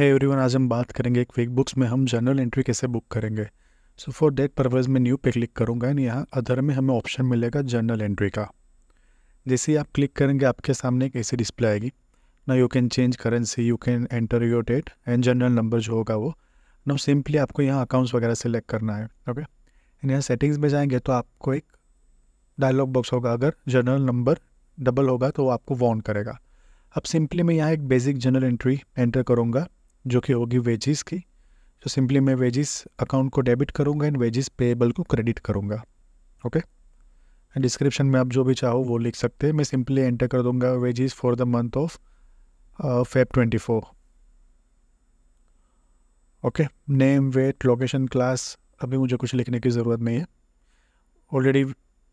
है hey everyone आज हम बात करेंगे एक बुक्स में हम जनरल एंट्री कैसे बुक करेंगे सो फॉर डेट पर्पज़ में न्यू पे क्लिक करूँगा एंड यहाँ अदर में हमें ऑप्शन मिलेगा जनरल एंट्री का जैसे ही आप क्लिक करेंगे आपके सामने एक ऐसी डिस्प्ले आएगी ना you can change currency you can enter your date and journal number जो होगा वो ना सिंपली आपको यहाँ अकाउंट्स वगैरह सेलेक्ट करना है ओके एंड यहाँ सेटिंग्स में जाएंगे तो आपको एक डायलॉग बॉक्स होगा अगर जनरल नंबर डबल होगा तो वो आपको वॉन करेगा अब सिंपली मैं यहाँ एक बेसिक जनरल एंट्री एंटर करूँगा जो कि होगी वेजिस की तो सिंपली मैं वेजिस अकाउंट को डेबिट करूंगा एंड वेजिस पेएबल को क्रेडिट करूँगा ओके एंड डिस्क्रिप्शन में आप जो भी चाहो वो लिख सकते हैं मैं सिंपली एंटर कर दूँगा wages for the month of Feb twenty four okay name wait location class अभी मुझे कुछ लिखने की ज़रूरत नहीं है ऑलरेडी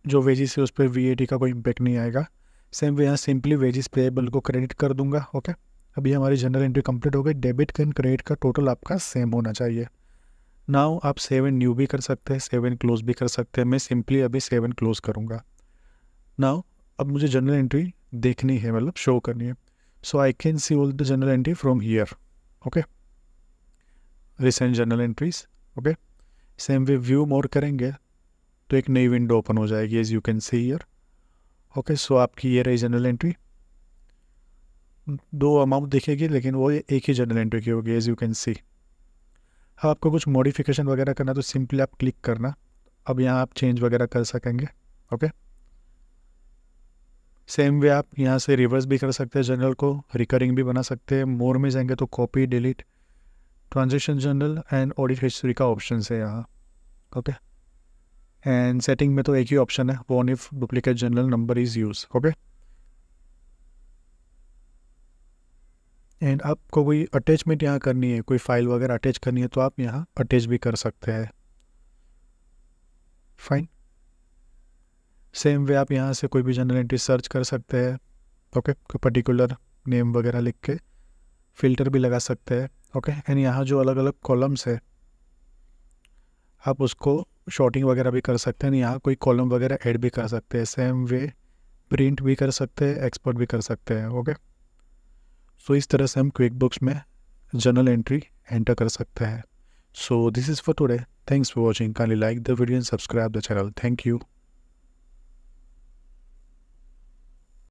जो वेजिस है उस पर वी का कोई इम्पेक्ट नहीं आएगा सेम वे यहाँ सिंपली वेजिस पेएबल को क्रेडिट कर दूंगा ओके okay? अभी हमारी जनरल एंट्री कंप्लीट हो गई डेबिट एंड क्रेडिट का टोटल आपका सेम होना चाहिए नाउ आप सेवन न्यू भी कर सकते हैं सेवन क्लोज भी कर सकते हैं मैं सिंपली अभी सेवन क्लोज करूँगा नाउ अब मुझे जनरल एंट्री देखनी है मतलब शो करनी है so I can see all the journal entry from here okay recent journal entries okay same way view more करेंगे तो एक नई विंडो ओपन हो जाएगी as you can see here okay so आपकी ये रही जनरल एंट्री दो अमाउंट दिखेगी लेकिन वो एक ही जर्नल एंट्री की होगी एज़ यू कैन सी हाँ आपको कुछ मॉडिफिकेशन वगैरह करना तो सिंपली आप क्लिक करना अब यहाँ आप चेंज वगैरह कर सकेंगे ओके सेम वे आप यहाँ से रिवर्स भी कर सकते हैं जनरल को रिकरिंग भी बना सकते हैं मोर में जाएंगे तो copy delete transaction journal and audit history का ऑप्शन है यहाँ ओके एंड सेटिंग में तो एक ही ऑप्शन है warn if duplicate journal number is use okay and आपको कोई अटैचमेंट यहाँ करनी है कोई फाइल वगैरह अटैच करनी है तो आप यहाँ अटैच भी कर सकते हैं फाइन सेम वे आप यहाँ से कोई भी जनरल एंट्री सर्च कर सकते हैं ओके कोई पर्टिकुलर नेम वगैरह लिख के फिल्टर भी लगा सकते हैं ओके एंड यहाँ जो अलग अलग कॉलम्स है आप उसको शॉर्टिंग वगैरह भी कर सकते हैं यहाँ कोई कॉलम वगैरह ऐड भी कर सकते हैं सेम वे प्रिंट भी कर सकते हैं एक्सपोर्ट भी कर सकते हैं ओके सो तो इस तरह से हम क्विक बुक्स में जनरल एंट्री एंटर कर सकते हैं so this is for today thanks for watching kindly like the video and subscribe the channel thank you